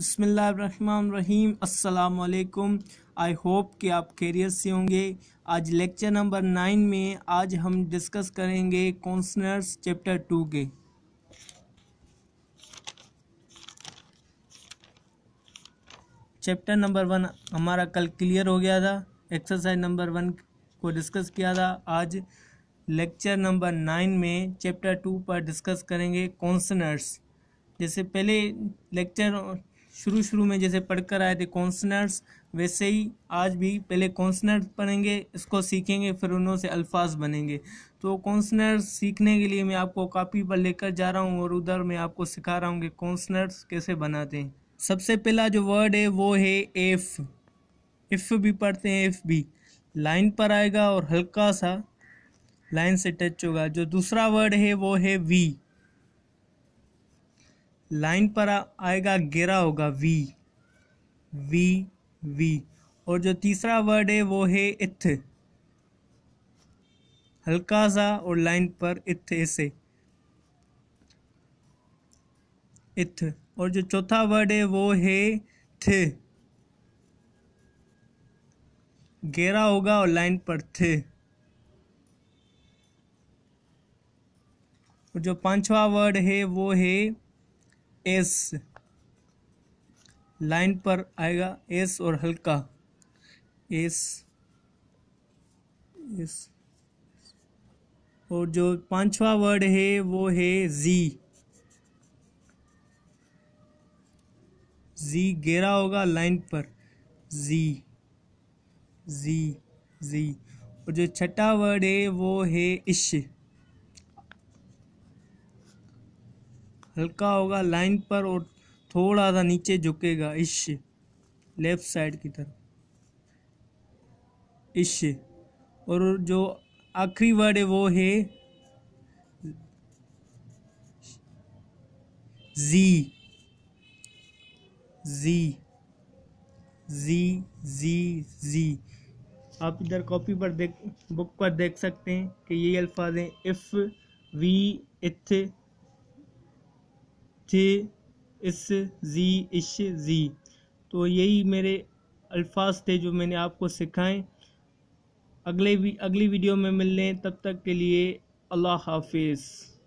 बसमीम् अल्लाम I hope कि आप कैरियर से होंगे आज लेक्चर नंबर नाइन में आज हम डिस्कस करेंगे कॉन्सनर्स चैप्टर टू के चैप्टर नंबर वन हमारा कल क्लियर हो गया था एक्सरसाइज नंबर वन को डिस्कस किया था आज लेक्चर नंबर नाइन में चैप्टर टू पर डिस्कस करेंगे कॉन्सनर्स जैसे पहले लेक्चर शुरू शुरू में जैसे पढ़कर आए थे कॉन्सनर्ट्स वैसे ही आज भी पहले कॉन्सनर्ट पढ़ेंगे इसको सीखेंगे फिर से अल्फाज बनेंगे तो कॉन्सनट्स सीखने के लिए मैं आपको कापी पर लेकर जा रहा हूँ और उधर मैं आपको सिखा रहा हूँ कि कॉन्सनट्स कैसे बनाते हैं सबसे पहला जो वर्ड है वो है एफ़ इफ़ भी पढ़ते हैं एफ़ भी लाइन पर आएगा और हल्का सा लाइन से टच होगा जो दूसरा वर्ड है वो है वी लाइन पर आएगा गिरा होगा वी वी वी और जो तीसरा वर्ड है वो है इथ हल्का सा और लाइन पर इथ ऐसे इथ और जो चौथा वर्ड है वो है थे गहरा होगा और लाइन पर थे और जो पांचवा वर्ड है वो है एस लाइन पर आएगा एस और हल्का एस एस और जो पांचवा वर्ड है वो है जी जी गहरा होगा लाइन पर जी जी जी और जो छठा वर्ड है वो है इश हल्का होगा लाइन पर और थोड़ा सा नीचे झुकेगा इश लेफ्ट साइड की तरफ इश और जो आखिरी वर्ड है वो है जी जी जी जी जी आप इधर कॉपी पर देख बुक पर देख सकते हैं कि ये अल्फाज हैं इफ़ वी इथ थे इस जी इश जी तो यही मेरे अल्फाज थे जो मैंने आपको सिखाएं अगले अगली वीडियो में मिल लें तब तक के लिए अल्लाह हाफिज़